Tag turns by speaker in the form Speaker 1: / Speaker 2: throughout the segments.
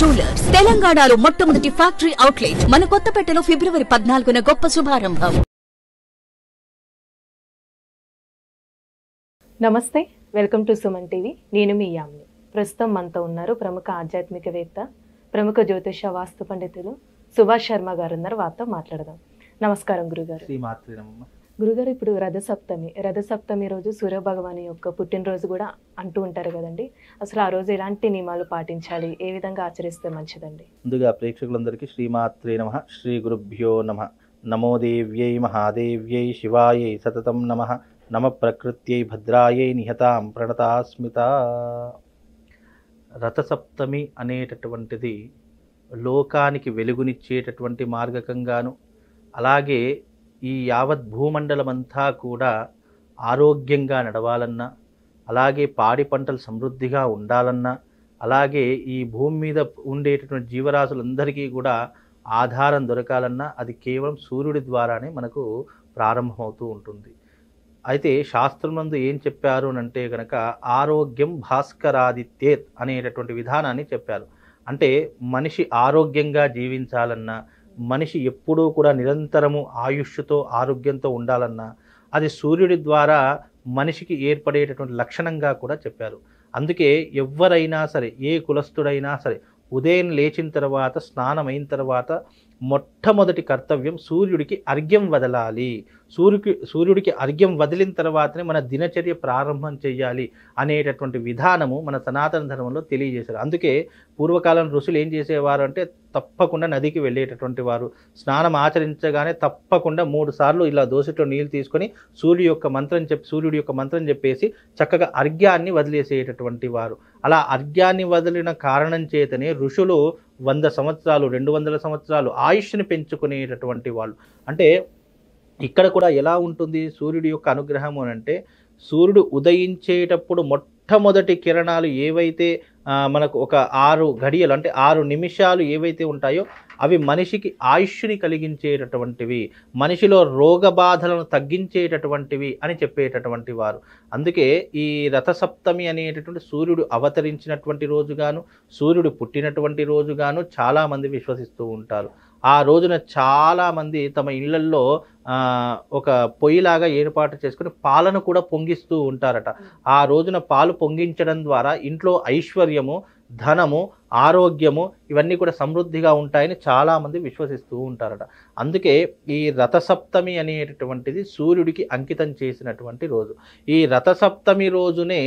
Speaker 1: jewellers తెలంగాణలో మొట్టమొదటి factory outlet మన కొత్తపేటలో ఫిబ్రవరి పద్నాలుగున గొప్ప శుభారంభం నమస్తే వెల్కమ్ టు సుమన్ టీవీ నేను మీ యామ్ని ప్రస్తుతం మనతో ఉన్నారు ప్రముఖ ఆధ్యాత్మికవేత్త ప్రముఖ జ్యోతిష వాస్తు పండితులు సుభాష్ శర్మ గారు ఉన్నారు వారితో మాట్లాడదాం నమస్కారం గురుగారు గురుగారు ఇప్పుడు రథసప్తమి రథసప్తమి రోజు సూర్యభగవాన్ యొక్క పుట్టినరోజు కూడా అంటూ ఉంటారు కదండి అసలు ఆ రోజు ఎలాంటి నియమాలు పాటించాలి ఏ విధంగా ఆచరిస్తే మంచిదండి ముందుగా ప్రేక్షకులందరికీ శ్రీమాత్రే నమ శ్రీ గురుభ్యో నమ నమో దేవ్యై మహాదేవ్యై శివాయై సతతం నమ నమ ప్రకృత్యై భద్రాయై నిహతాం ప్రణతాస్మిత రథసప్తమి అనేటటువంటిది లోకానికి వెలుగునిచ్చేటటువంటి మార్గకంగాను అలాగే ఈ యావత్ భూమండలమంతా కూడా ఆరోగ్యంగా నడవాలన్నా అలాగే పాడి పంటలు సమృద్ధిగా ఉండాలన్నా అలాగే ఈ భూమి మీద ఉండేటటువంటి జీవరాశులందరికీ కూడా ఆధారం దొరకాలన్నా అది కేవలం సూర్యుడి ద్వారానే మనకు ప్రారంభమవుతూ ఉంటుంది అయితే శాస్త్రమందు ఏం చెప్పారు అంటే కనుక ఆరోగ్యం భాస్కరాదిత్యేత్ అనేటటువంటి విధానాన్ని చెప్పారు అంటే మనిషి ఆరోగ్యంగా జీవించాలన్నా మనిషి ఎప్పుడూ కూడా నిరంతరము ఆయుష్తో ఆరోగ్యంతో ఉండాలన్నా అది సూర్యుడి ద్వారా మనిషికి ఏర్పడేటటువంటి లక్షణంగా కూడా చెప్పారు అందుకే ఎవరైనా సరే ఏ కులస్థుడైనా సరే ఉదయం లేచిన తర్వాత స్నానం అయిన తర్వాత మొట్టమొదటి కర్తవ్యం సూర్యుడికి అర్ఘ్యం వదలాలి సూర్యుకి సూర్యుడికి అర్ఘ్యం వదిలిన తర్వాతనే మన దినచర్య ప్రారంభం చేయాలి అనేటటువంటి విధానము మన సనాతన ధర్మంలో తెలియజేశారు అందుకే పూర్వకాలం ఋషులు ఏం చేసేవారు అంటే తప్పకుండా నదికి వెళ్ళేటటువంటి వారు స్నానం ఆచరించగానే తప్పకుండా మూడు సార్లు ఇలా దోశతో నీళ్ళు తీసుకొని సూర్యు యొక్క మంత్రం చెప్పి సూర్యుడి యొక్క మంత్రం చెప్పేసి చక్కగా అర్ఘ్యాన్ని వదిలేసేటటువంటి వారు అలా అర్ఘ్యాన్ని వదిలిన కారణం చేతనే ఋషులు వంద సంవత్సరాలు రెండు వందల సంవత్సరాలు ఆయుష్ని పెంచుకునేటటువంటి వాళ్ళు అంటే ఇక్కడ కూడా ఎలా ఉంటుంది సూర్యుడి యొక్క అనుగ్రహం అని అంటే సూర్యుడు ఉదయించేటప్పుడు మొట్టమొదటి కిరణాలు ఏవైతే మనకు ఒక ఆరు ఘడియలు అంటే ఆరు నిమిషాలు ఏవైతే ఉంటాయో అవి మనిషికి ఆయుష్ని కలిగించేటటువంటివి మనిషిలో రోగ బాధలను తగ్గించేటటువంటివి అని చెప్పేటటువంటి వారు అందుకే ఈ రథసప్తమి అనేటటువంటి సూర్యుడు అవతరించినటువంటి రోజుగాను సూర్యుడు పుట్టినటువంటి రోజుగాను చాలామంది విశ్వసిస్తూ ఉంటారు ఆ రోజున చాలామంది తమ ఇళ్లల్లో ఒక పొయ్యిలాగా ఏర్పాటు చేసుకుని పాలను కూడా పొంగిస్తూ ఉంటారట ఆ రోజున పాలు పొంగించడం ద్వారా ఇంట్లో ఐశ్వర్యము ధనము ఆరోగ్యము ఇవన్నీ కూడా సమృద్ధిగా ఉంటాయని చాలామంది విశ్వసిస్తూ ఉంటారట అందుకే ఈ రథసప్తమి అనేటటువంటిది సూర్యుడికి అంకితం చేసినటువంటి రోజు ఈ రథసప్తమి రోజునే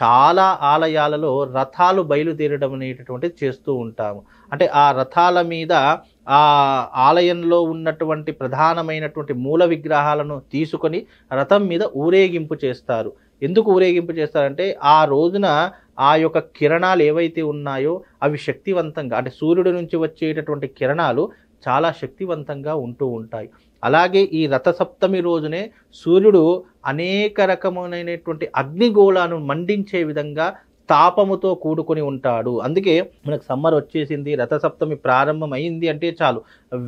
Speaker 1: చాలా ఆలయాలలో రథాలు బయలుదేరడం అనేటటువంటిది చేస్తూ ఉంటాము అంటే ఆ రథాల మీద ఆ ఆలయంలో ఉన్నటువంటి ప్రధానమైనటువంటి మూల విగ్రహాలను తీసుకొని రథం మీద ఊరేగింపు చేస్తారు ఎందుకు ఊరేగింపు చేస్తారంటే ఆ రోజున ఆ యొక్క కిరణాలు ఏవైతే ఉన్నాయో అవి శక్తివంతంగా అంటే సూర్యుడి నుంచి వచ్చేటటువంటి కిరణాలు చాలా శక్తివంతంగా ఉంటూ ఉంటాయి అలాగే ఈ రథసప్తమి రోజునే సూర్యుడు అనేక రకమైనటువంటి అగ్నిగోళాలను మండించే విధంగా తాపముతో కూడుకొని ఉంటాడు అందుకే మనకు సమ్మర్ వచ్చేసింది రథసప్తమి ప్రారంభమైంది అంటే చాలు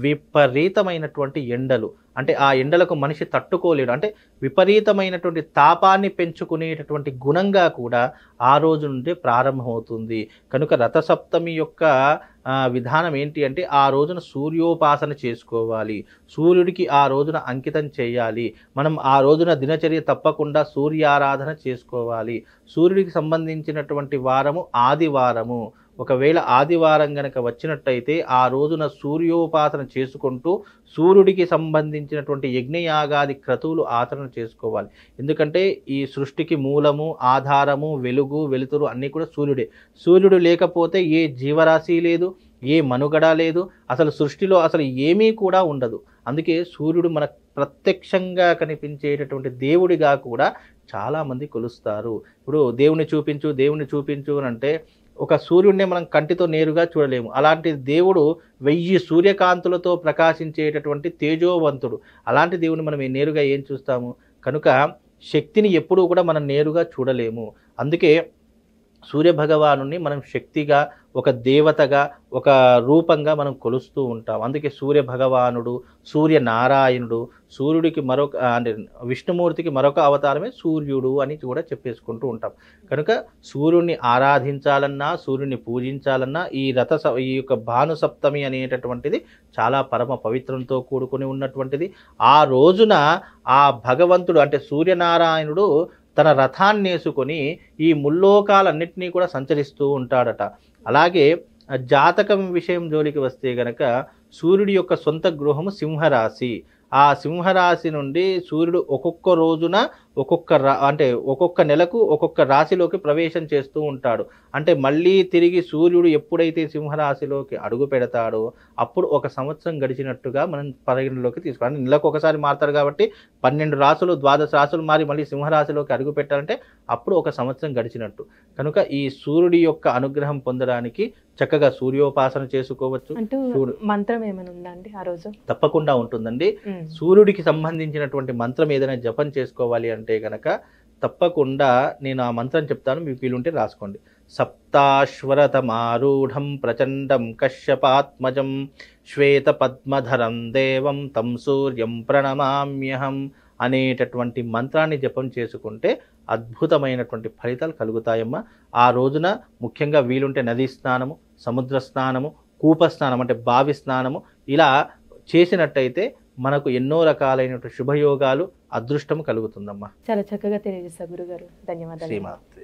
Speaker 1: విపరీతమైనటువంటి ఎండలు అంటే ఆ ఎండలకు మనిషి తట్టుకోలేడు అంటే విపరీతమైనటువంటి తాపాన్ని పెంచుకునేటటువంటి గుణంగా కూడా ఆ రోజు నుండి ప్రారంభమవుతుంది కనుక రథసప్తమి యొక్క విధానం ఏంటి అంటే ఆ రోజున సూర్యోపాసన చేసుకోవాలి సూర్యుడికి ఆ రోజున అంకితం చేయాలి మనం ఆ రోజున దినచర్య తప్పకుండా సూర్యారాధన చేసుకోవాలి సూర్యుడికి సంబంధించినటువంటి వారము ఆదివారము ఒకవేళ ఆదివారం గనక వచ్చినట్టయితే ఆ రోజున సూర్యోపాసన చేసుకుంటూ సూర్యుడికి సంబంధించినటువంటి యజ్ఞయాగాది క్రతువులు ఆచరణ చేసుకోవాలి ఎందుకంటే ఈ సృష్టికి మూలము ఆధారము వెలుగు వెలుతురు అన్నీ కూడా సూర్యుడే సూర్యుడు లేకపోతే ఏ జీవరాశి లేదు ఏ మనుగడ లేదు అసలు సృష్టిలో అసలు ఏమీ కూడా ఉండదు అందుకే సూర్యుడు మన ప్రత్యక్షంగా కనిపించేటటువంటి దేవుడిగా కూడా చాలామంది కొలుస్తారు ఇప్పుడు దేవుని చూపించు దేవుని చూపించు అని అంటే ఒక సూర్యుడిని మనం కంటితో నేరుగా చూడలేము అలాంటి దేవుడు వెయ్యి సూర్యకాంతులతో ప్రకాశించేటటువంటి తేజోవంతుడు అలాంటి దేవుని మనం నేరుగా ఏం చూస్తాము కనుక శక్తిని ఎప్పుడూ కూడా మనం నేరుగా చూడలేము అందుకే సూర్యభగవాను మనం శక్తిగా ఒక దేవతగా ఒక రూపంగా మనం కొలుస్తూ ఉంటాం అందుకే సూర్య భగవానుడు సూర్యనారాయణుడు సూర్యుడికి మరొక అంటే విష్ణుమూర్తికి మరొక అవతారమే సూర్యుడు అని కూడా చెప్పేసుకుంటూ ఉంటాం కనుక సూర్యుడిని ఆరాధించాలన్నా సూర్యుడిని పూజించాలన్నా ఈ రథ ఈ యొక్క భాను సప్తమి అనేటటువంటిది చాలా పరమ పవిత్రంతో కూడుకుని ఉన్నటువంటిది ఆ రోజున ఆ భగవంతుడు అంటే సూర్యనారాయణుడు తన రథాన్నేసుకొని ఈ ముల్లోకాలన్నింటినీ కూడా సంచరిస్తూ ఉంటాడట అలాగే జాతకం విషయం జోలికి వస్తే గనక సూర్యుడి యొక్క సొంత గృహము సింహరాశి ఆ సింహరాశి నుండి సూర్యుడు ఒక్కొక్క రోజున ఒక్కొక్క రా అంటే ఒక్కొక్క నెలకు ఒక్కొక్క రాశిలోకి ప్రవేశం చేస్తూ ఉంటాడు అంటే మళ్ళీ తిరిగి సూర్యుడు ఎప్పుడైతే సింహరాశిలోకి అడుగు పెడతాడో అప్పుడు ఒక సంవత్సరం గడిచినట్టుగా మనం పరిగణలోకి తీసుకోవాలి నెలకు ఒకసారి మారుతారు కాబట్టి పన్నెండు రాశులు ద్వాదశ రాశులు మారి మళ్ళీ సింహరాశిలోకి అడుగు పెట్టాలంటే అప్పుడు ఒక సంవత్సరం గడిచినట్టు కనుక ఈ సూర్యుడి యొక్క అనుగ్రహం పొందడానికి చక్కగా సూర్యోపాసన చేసుకోవచ్చు మంత్రం ఏమైనా ఉందా అండి ఆ రోజు తప్పకుండా ఉంటుందండి సూర్యుడికి సంబంధించినటువంటి మంత్రం ఏదైనా జపం చేసుకోవాలి అంటే గనక తప్పకుండా నేను ఆ మంత్రం చెప్తాను మీకు వీలుంటే రాసుకోండి మారూఢం ప్రచండం కశ్యపాత్మజం శ్వేత పద్మధరం దేవం తం సూర్యం ప్రణమామ్యహం అనేటటువంటి మంత్రాన్ని జపం చేసుకుంటే అద్భుతమైనటువంటి ఫలితాలు కలుగుతాయమ్మా ఆ రోజున ముఖ్యంగా వీలుంటే నదీ స్నానము సముద్ర స్నానము కూపస్నానం అంటే బావి స్నానము ఇలా చేసినట్టయితే మనకు ఎన్నో రకాలైనటువంటి శుభయోగాలు అదృష్టం కలుగుతుందమ్మా చాలా చక్కగా తెలియజేస్తారు గురుగారు ధన్యవాదాలు